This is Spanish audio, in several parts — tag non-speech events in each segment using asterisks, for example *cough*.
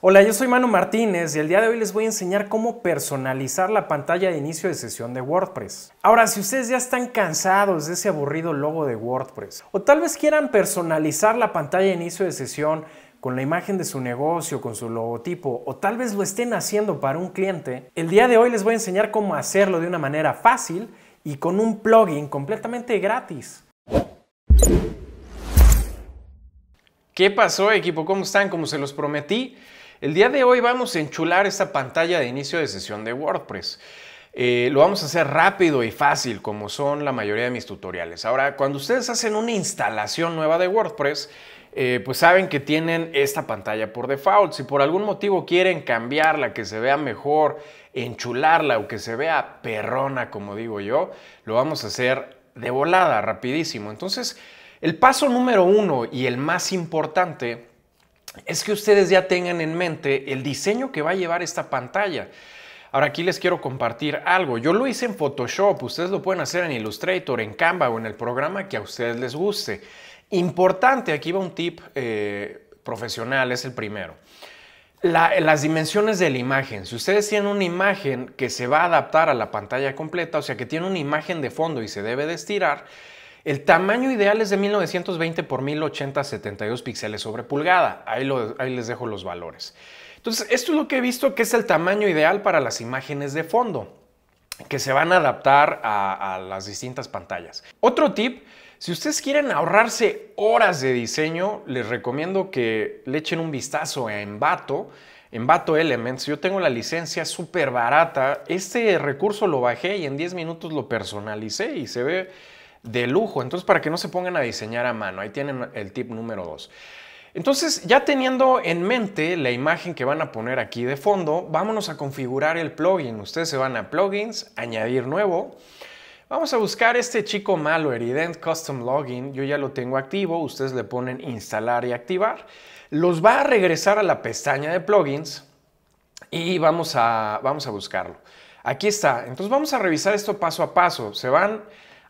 Hola, yo soy Manu Martínez y el día de hoy les voy a enseñar cómo personalizar la pantalla de inicio de sesión de WordPress. Ahora, si ustedes ya están cansados de ese aburrido logo de WordPress, o tal vez quieran personalizar la pantalla de inicio de sesión con la imagen de su negocio, con su logotipo, o tal vez lo estén haciendo para un cliente, el día de hoy les voy a enseñar cómo hacerlo de una manera fácil y con un plugin completamente gratis. ¿Qué pasó equipo? ¿Cómo están? Como se los prometí, el día de hoy vamos a enchular esta pantalla de inicio de sesión de WordPress. Eh, lo vamos a hacer rápido y fácil, como son la mayoría de mis tutoriales. Ahora, cuando ustedes hacen una instalación nueva de WordPress, eh, pues saben que tienen esta pantalla por default. Si por algún motivo quieren cambiarla, que se vea mejor, enchularla o que se vea perrona, como digo yo, lo vamos a hacer de volada, rapidísimo. Entonces, el paso número uno y el más importante es que ustedes ya tengan en mente el diseño que va a llevar esta pantalla. Ahora aquí les quiero compartir algo. Yo lo hice en Photoshop, ustedes lo pueden hacer en Illustrator, en Canva o en el programa que a ustedes les guste. Importante, aquí va un tip eh, profesional, es el primero. las dimensiones de la imagen. Si ustedes tienen una imagen que se va a adaptar a la pantalla completa, o sea que tiene una imagen de fondo y se debe de estirar, el tamaño ideal es de 1920 por 1080 72 píxeles sobre pulgada. Ahí, les dejo los valores. Entonces, esto es lo que he visto que es el tamaño ideal para las imágenes de fondo que se van a adaptar a, las distintas pantallas. Otro tip, si ustedes quieren ahorrarse horas de diseño, les recomiendo que le echen un vistazo a Envato, Envato Elements. Yo tengo la licencia súper barata. Este recurso lo bajé y en 10 minutos lo personalicé y se ve de lujo. Entonces, para que no se pongan a diseñar a mano, ahí tienen el tip número 2. Entonces, ya teniendo en mente la imagen que van a poner aquí de fondo, vámonos a configurar el plugin. Ustedes se van a plugins, añadir nuevo. Vamos a buscar este chico malo, Erident Custom Login. Yo ya lo tengo activo. Ustedes le ponen instalar y activar. Los va a regresar a la pestaña de plugins y vamos a, vamos a buscarlo. Aquí está. Entonces vamos a revisar esto paso a paso. Se van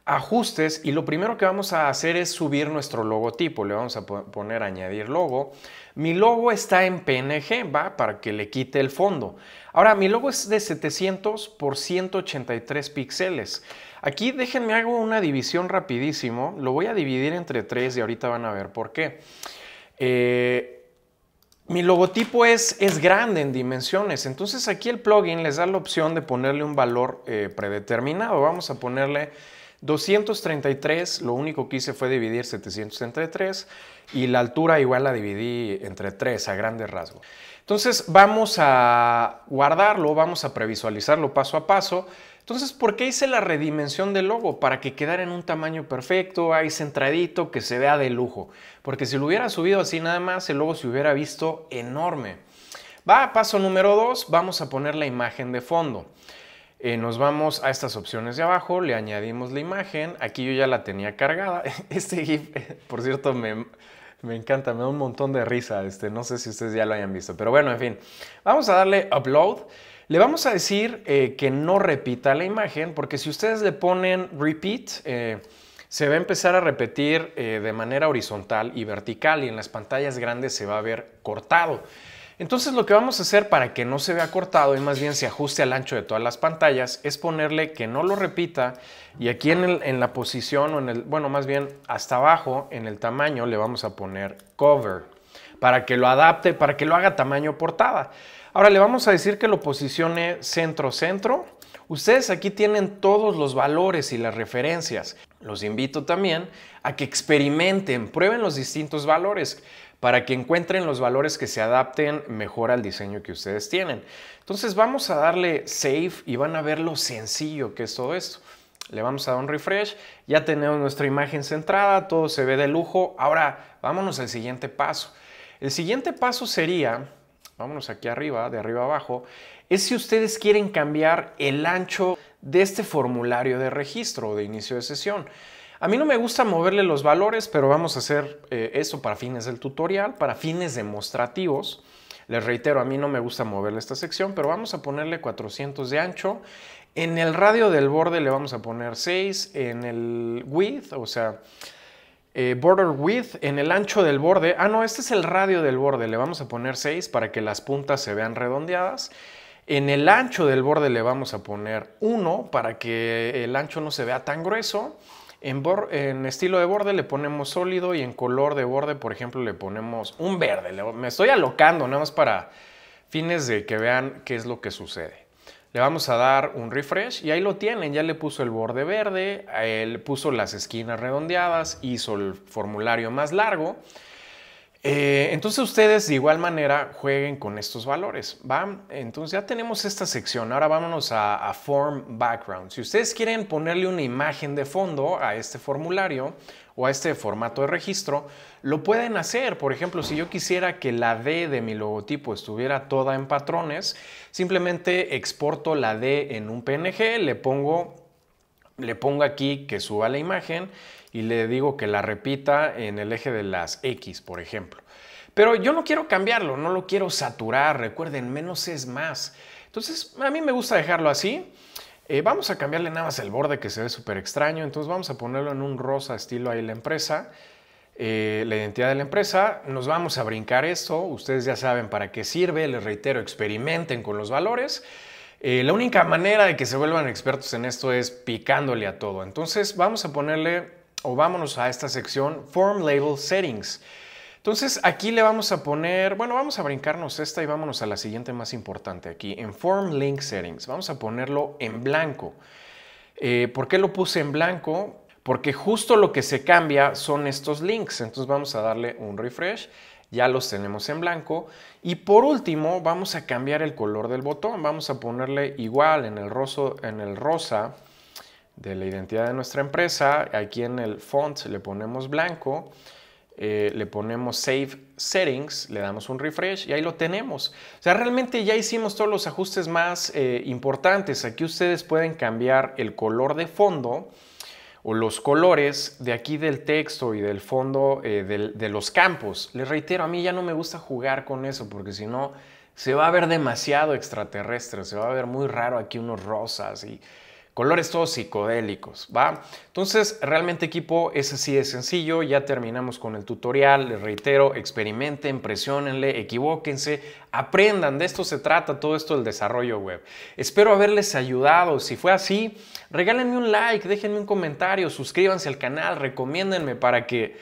ajustes y lo primero que vamos a hacer es subir nuestro logotipo. Le vamos a poner añadir logo. Mi logo está en PNG, va, para que le quite el fondo. Ahora, mi logo es de 700 por 183 píxeles. Aquí déjenme hago una división rapidísimo. Lo voy a dividir entre 3 y ahorita van a ver por qué. Eh, mi logotipo es, es, grande en dimensiones, entonces aquí el plugin les da la opción de ponerle un valor eh, predeterminado. Vamos a ponerle 233, lo único que hice fue dividir 3 y la altura igual la dividí entre 3 a grandes rasgos. Entonces vamos a guardarlo, vamos a previsualizarlo paso a paso. Entonces, ¿por qué hice la redimensión del logo? Para que quedara en un tamaño perfecto, ahí centradito, que se vea de lujo. Porque si lo hubiera subido así nada más, el logo se hubiera visto enorme. Va, paso número 2, vamos a poner la imagen de fondo. Eh, nos vamos a estas opciones de abajo, le añadimos la imagen, aquí yo ya la tenía cargada. *laughs* Este GIF, por cierto, me, encanta, me da un montón de risa, este, no sé si ustedes ya lo hayan visto, pero bueno, en fin, vamos a darle upload. Le vamos a decir eh, que no repita la imagen, porque si ustedes le ponen repeat, eh, se va a empezar a repetir de manera horizontal y vertical y en las pantallas grandes se va a ver cortado. Entonces lo que vamos a hacer para que no se vea cortado y más bien se ajuste al ancho de todas las pantallas es ponerle que no lo repita y aquí en, la posición o en el, bueno, más bien hasta abajo en el tamaño le vamos a poner cover para que lo adapte, para que lo haga tamaño portada. Ahora le vamos a decir que lo posicione centro-centro. Ustedes aquí tienen todos los valores y las referencias. Los invito también a que experimenten, prueben los distintos valores para que encuentren los valores que se adapten mejor al diseño que ustedes tienen. Entonces vamos a darle save y van a ver lo sencillo que es todo esto. Le vamos a dar un refresh, ya tenemos nuestra imagen centrada, todo se ve de lujo. Ahora vámonos al siguiente paso. El siguiente paso sería, vámonos aquí arriba, de arriba abajo, es si ustedes quieren cambiar el ancho de este formulario de registro o de inicio de sesión. A mí no me gusta moverle los valores, pero vamos a hacer eh, eso para fines del tutorial, para fines demostrativos. Les reitero, a mí no me gusta moverle esta sección, pero vamos a ponerle 400 de ancho. En el radio del borde le vamos a poner 6, en el width, o sea, eh, border width, en el ancho del borde, ah no, este es el radio del borde, le vamos a poner 6 para que las puntas se vean redondeadas. En el ancho del borde le vamos a poner 1 para que el ancho no se vea tan grueso. En, estilo de borde le ponemos sólido y en color de borde, por ejemplo, le ponemos un verde. me estoy alocando nada más para fines de que vean qué es lo que sucede. Le vamos a dar un refresh y ahí lo tienen. Ya le puso el borde verde, él puso las esquinas redondeadas, hizo el formulario más largo. Eh, entonces ustedes de igual manera jueguen con estos valores, Entonces ya tenemos esta sección, ahora vámonos a, a, Form Background. Si ustedes quieren ponerle una imagen de fondo a este formulario o a este formato de registro, lo pueden hacer. Por ejemplo, si yo quisiera que la D de mi logotipo estuviera toda en patrones, simplemente exporto la D en un PNG, le pongo le pongo aquí que suba la imagen y le digo que la repita en el eje de las X, por ejemplo. Pero yo no quiero cambiarlo, no lo quiero saturar, recuerden, menos es más. Entonces, a mí me gusta dejarlo así. Eh, vamos a cambiarle nada más el borde que se ve súper extraño, entonces vamos a ponerlo en un rosa estilo ahí la empresa, eh, la identidad de la empresa. Nos vamos a brincar esto, ustedes ya saben para qué sirve, les reitero, experimenten con los valores. Eh, la única manera de que se vuelvan expertos en esto es picándole a todo. Entonces vamos a ponerle o vámonos a esta sección Form Label Settings. Entonces aquí le vamos a poner, bueno, vamos a brincarnos esta y vámonos a la siguiente más importante aquí, en Form Link Settings. Vamos a ponerlo en blanco. Eh, ¿Por qué lo puse en blanco? Porque justo lo que se cambia son estos links. Entonces vamos a darle un refresh ya los tenemos en blanco. Y por último, vamos a cambiar el color del botón. Vamos a ponerle igual en el, roso, en el rosa de la identidad de nuestra empresa. Aquí en el font le ponemos blanco. Eh, le ponemos Save Settings, le damos un refresh y ahí lo tenemos. O sea, realmente ya hicimos todos los ajustes más eh, importantes. Aquí ustedes pueden cambiar el color de fondo o los colores de aquí del texto y del fondo eh, de los campos. Les reitero, a mí ya no me gusta jugar con eso porque si no se va a ver demasiado extraterrestre, se va a ver muy raro aquí unos rosas y colores todos psicodélicos, ¿va? Entonces, realmente equipo es así de sencillo, ya terminamos con el tutorial, les reitero, experimenten, presionenle, equivóquense, aprendan, de esto se trata todo esto del desarrollo web. Espero haberles ayudado, si fue así, regálenme un like, déjenme un comentario, suscríbanse al canal, recomiéndenme para que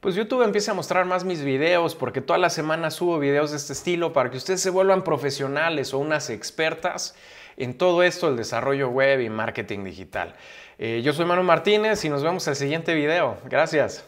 pues YouTube empiece a mostrar más mis videos, porque todas las semanas subo videos de este estilo para que ustedes se vuelvan profesionales o unas expertas en todo esto el desarrollo web y marketing digital. Eh, yo soy Manu Martínez y nos vemos en el siguiente video. Gracias.